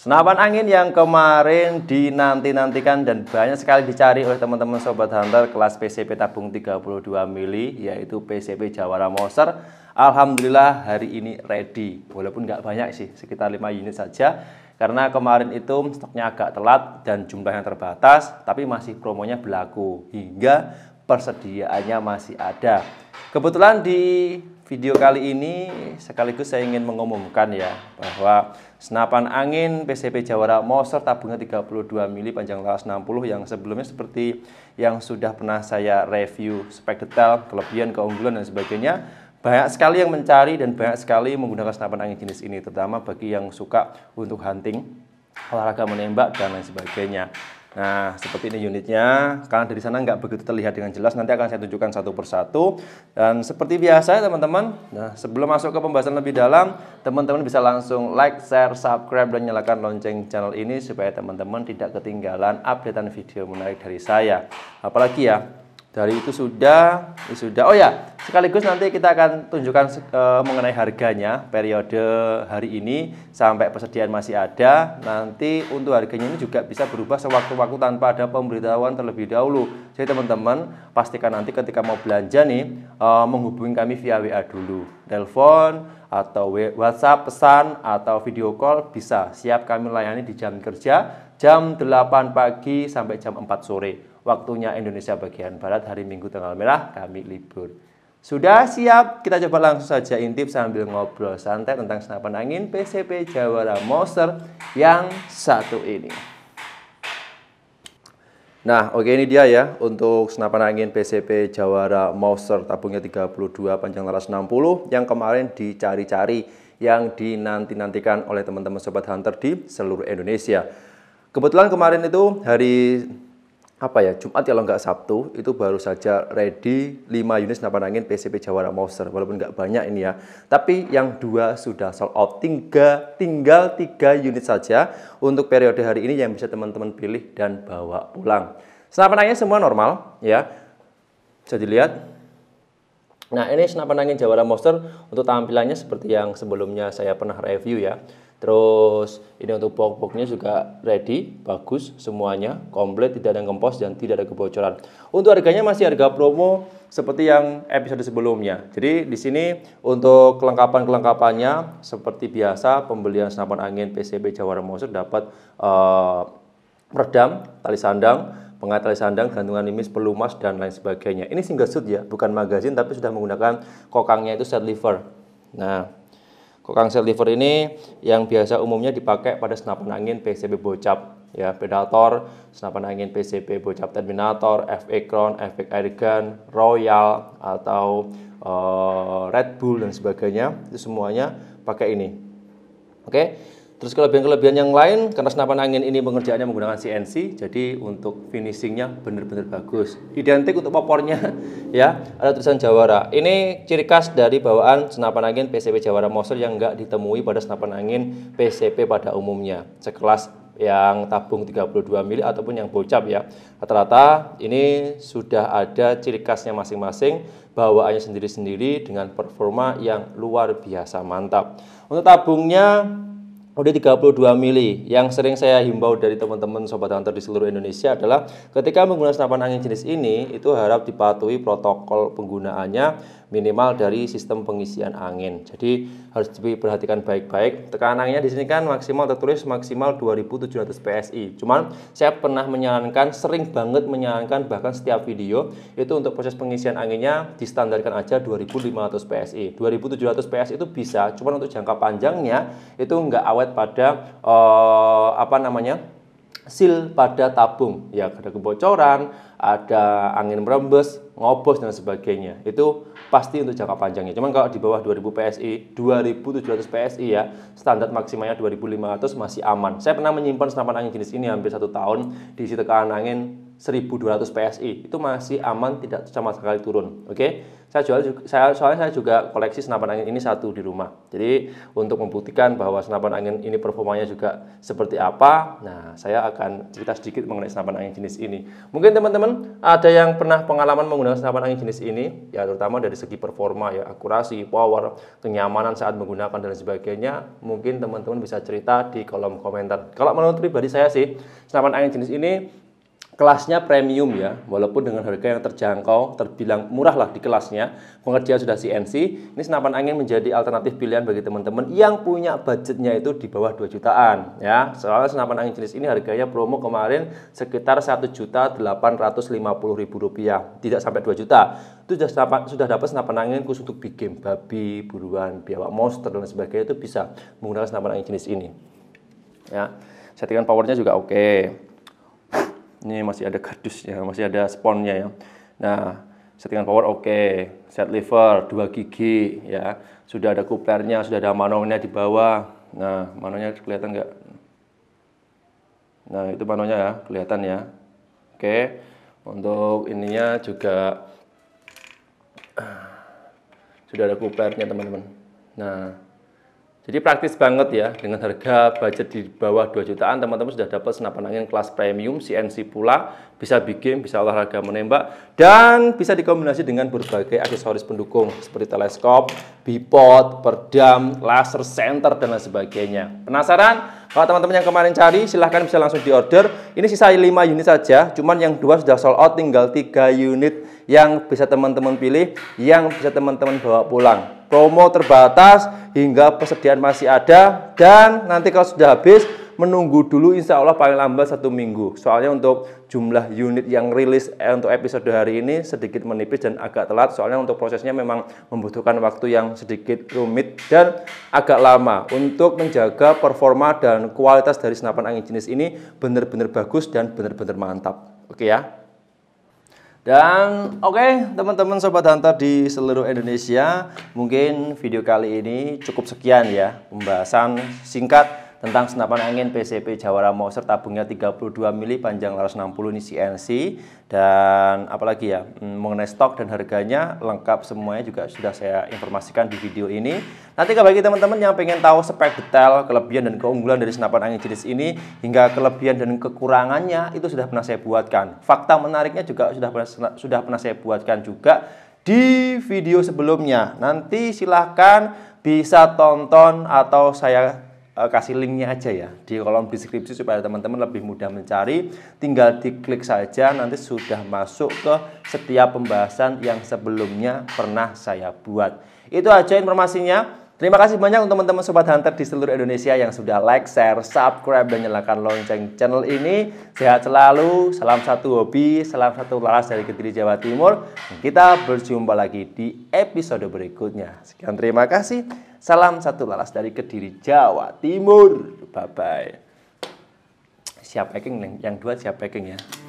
Senapan angin yang kemarin dinanti-nantikan dan banyak sekali dicari oleh teman-teman Sobat Hunter kelas PCP tabung 32 mili yaitu PCP Jawara Moser. Alhamdulillah hari ini ready. Walaupun nggak banyak sih, sekitar 5 unit saja. Karena kemarin itu stoknya agak telat dan jumlahnya terbatas, tapi masih promonya berlaku hingga persediaannya masih ada. Kebetulan di video kali ini sekaligus saya ingin mengumumkan ya bahwa senapan angin PCP Jawara Moser tabungnya 32 mili panjang laras 60 yang sebelumnya seperti yang sudah pernah saya review spek detail, kelebihan, keunggulan dan sebagainya banyak sekali yang mencari dan banyak sekali menggunakan senapan angin jenis ini terutama bagi yang suka untuk hunting olahraga menembak dan lain sebagainya. Nah, seperti ini unitnya. Karena dari sana nggak begitu terlihat dengan jelas, nanti akan saya tunjukkan satu persatu. Dan seperti biasa ya teman-teman, nah, sebelum masuk ke pembahasan lebih dalam, teman-teman bisa langsung like, share, subscribe, dan nyalakan lonceng channel ini supaya teman-teman tidak ketinggalan updatean video menarik dari saya. Apalagi ya, dari itu sudah itu sudah oh ya sekaligus nanti kita akan tunjukkan uh, mengenai harganya periode hari ini sampai persediaan masih ada nanti untuk harganya ini juga bisa berubah sewaktu-waktu tanpa ada pemberitahuan terlebih dahulu jadi teman-teman pastikan nanti ketika mau belanja nih uh, menghubungi kami via WA dulu telepon atau WhatsApp pesan atau video call bisa siap kami layani di jam kerja jam 8 pagi sampai jam 4 sore waktunya Indonesia bagian Barat hari Minggu tanggal merah kami libur. Sudah siap? Kita coba langsung saja intip sambil ngobrol santai tentang senapan angin PCP Jawara Monster yang satu ini. Nah, oke ini dia ya untuk senapan angin PCP Jawara Monster tabungnya 32 panjang laras 60 yang kemarin dicari-cari yang dinanti-nantikan oleh teman-teman sobat hunter di seluruh Indonesia. Kebetulan kemarin itu hari apa ya Jumat ya kalau nggak Sabtu itu baru saja ready 5 unit senapan angin PCP Jawara Monster walaupun nggak banyak ini ya tapi yang dua sudah sold out tiga tinggal tiga unit saja untuk periode hari ini yang bisa teman-teman pilih dan bawa pulang senapan angin semua normal ya bisa dilihat nah ini senapan angin Jawara Monster untuk tampilannya seperti yang sebelumnya saya pernah review ya Terus ini untuk box-boxnya juga ready, bagus semuanya, komplit, tidak ada kempos dan tidak ada kebocoran. Untuk harganya masih harga promo seperti yang episode sebelumnya. Jadi di sini untuk kelengkapan-kelengkapannya seperti biasa pembelian senapan angin PCB Jawara Monster dapat uh, eh, redam, tali sandang, pengait tali sandang, gantungan limis, pelumas dan lain sebagainya. Ini single shoot ya, bukan magazine tapi sudah menggunakan kokangnya itu set lever. Nah, self liver ini yang biasa umumnya dipakai pada senapan angin PCB bocap ya Predator, senapan angin PCB bocap Terminator, FA Crown, FA Airgun, Royal atau uh, Red Bull dan sebagainya itu semuanya pakai ini. Oke. Okay? Terus kelebihan-kelebihan yang lain, karena senapan angin ini pengerjaannya menggunakan CNC, jadi untuk finishingnya benar-benar bagus. Identik untuk popornya, ya. Ada tulisan Jawara. Ini ciri khas dari bawaan senapan angin PCP Jawara Moser yang nggak ditemui pada senapan angin PCP pada umumnya. Sekelas yang tabung 32 mili ataupun yang bocap ya. Rata-rata ini sudah ada ciri khasnya masing-masing, bawaannya sendiri-sendiri dengan performa yang luar biasa mantap. Untuk tabungnya Oh 32 mili. Yang sering saya himbau dari teman-teman sobat hunter di seluruh Indonesia adalah ketika menggunakan senapan angin jenis ini itu harap dipatuhi protokol penggunaannya minimal dari sistem pengisian angin. Jadi harus diperhatikan baik-baik. Tekanannya di sini kan maksimal tertulis maksimal 2700 PSI. Cuman saya pernah menyarankan, sering banget menyarankan bahkan setiap video itu untuk proses pengisian anginnya distandarkan aja 2500 PSI. 2700 PSI itu bisa, cuman untuk jangka panjangnya itu nggak awet pada uh, apa namanya? sil pada tabung ya ada kebocoran ada angin merembes ngobos dan sebagainya itu pasti untuk jangka panjangnya cuman kalau di bawah 2000 PSI 2700 PSI ya standar maksimalnya 2500 masih aman saya pernah menyimpan senapan angin jenis ini hampir satu tahun diisi tekanan angin 1200 PSI itu masih aman tidak sama sekali turun oke okay? saya jual saya soalnya saya juga koleksi senapan angin ini satu di rumah jadi untuk membuktikan bahwa senapan angin ini performanya juga seperti apa nah saya akan cerita sedikit mengenai senapan angin jenis ini mungkin teman-teman ada yang pernah pengalaman menggunakan senapan angin jenis ini ya terutama dari segi performa ya akurasi power kenyamanan saat menggunakan dan sebagainya mungkin teman-teman bisa cerita di kolom komentar kalau menurut pribadi saya sih senapan angin jenis ini kelasnya premium ya, walaupun dengan harga yang terjangkau, terbilang murah lah di kelasnya. Pengerjaan sudah CNC, ini senapan angin menjadi alternatif pilihan bagi teman-teman yang punya budgetnya itu di bawah 2 jutaan ya. Soalnya senapan angin jenis ini harganya promo kemarin sekitar 1 juta 850 ribu rupiah, tidak sampai 2 juta. Itu sudah, senapan, sudah dapat senapan angin khusus untuk big game, babi, buruan, biawak monster dan sebagainya itu bisa menggunakan senapan angin jenis ini. Ya, settingan powernya juga oke. Okay. Ini masih ada kardusnya, masih ada sponnya ya. Nah, settingan power oke, okay. set lever, dua gigi ya. Sudah ada kuplernya, sudah ada manomnya di bawah. Nah, manonya kelihatan nggak? Nah, itu manonya ya, kelihatan ya. Oke. Okay. Untuk ininya juga sudah ada kuplernya teman-teman. Nah, jadi praktis banget ya, dengan harga budget di bawah 2 jutaan, teman-teman sudah dapat senapan angin kelas premium, CNC pula, bisa bikin bisa olahraga menembak, dan bisa dikombinasi dengan berbagai aksesoris pendukung, seperti teleskop, bipod, perdam, laser center, dan lain sebagainya. Penasaran? Kalau teman-teman yang kemarin cari, silahkan bisa langsung di order. Ini sisa 5 unit saja, cuman yang dua sudah sold out, tinggal 3 unit yang bisa teman-teman pilih, yang bisa teman-teman bawa pulang. Promo terbatas hingga persediaan masih ada, dan nanti kalau sudah habis, menunggu dulu insya Allah paling lambat satu minggu. Soalnya untuk jumlah unit yang rilis eh, untuk episode hari ini sedikit menipis dan agak telat. Soalnya untuk prosesnya memang membutuhkan waktu yang sedikit rumit dan agak lama. Untuk menjaga performa dan kualitas dari senapan angin jenis ini benar-benar bagus dan benar-benar mantap. Oke ya. Dan oke okay, teman-teman Sobat Hunter di seluruh Indonesia Mungkin video kali ini cukup sekian ya Pembahasan singkat tentang senapan angin PCP Jawara Moser tabungnya 32 mili panjang laras 160 ini CNC dan apalagi ya mm, mengenai stok dan harganya lengkap semuanya juga sudah saya informasikan di video ini. Nanti bagi teman-teman yang pengen tahu spek detail, kelebihan dan keunggulan dari senapan angin jenis ini hingga kelebihan dan kekurangannya itu sudah pernah saya buatkan. Fakta menariknya juga sudah pernah sudah pernah saya buatkan juga di video sebelumnya. Nanti silahkan bisa tonton atau saya Eh, kasih linknya aja ya di kolom deskripsi supaya teman-teman lebih mudah mencari tinggal diklik saja nanti sudah masuk ke setiap pembahasan yang sebelumnya pernah saya buat itu aja informasinya Terima kasih banyak untuk teman-teman Sobat Hunter di seluruh Indonesia yang sudah like, share, subscribe, dan nyalakan lonceng channel ini. Sehat selalu, salam satu hobi, salam satu laras dari Kediri Jawa Timur. Kita berjumpa lagi di episode berikutnya. Sekian terima kasih. Salam satu laras dari Kediri Jawa Timur. Bye-bye. Siap packing, yang dua siap packing ya.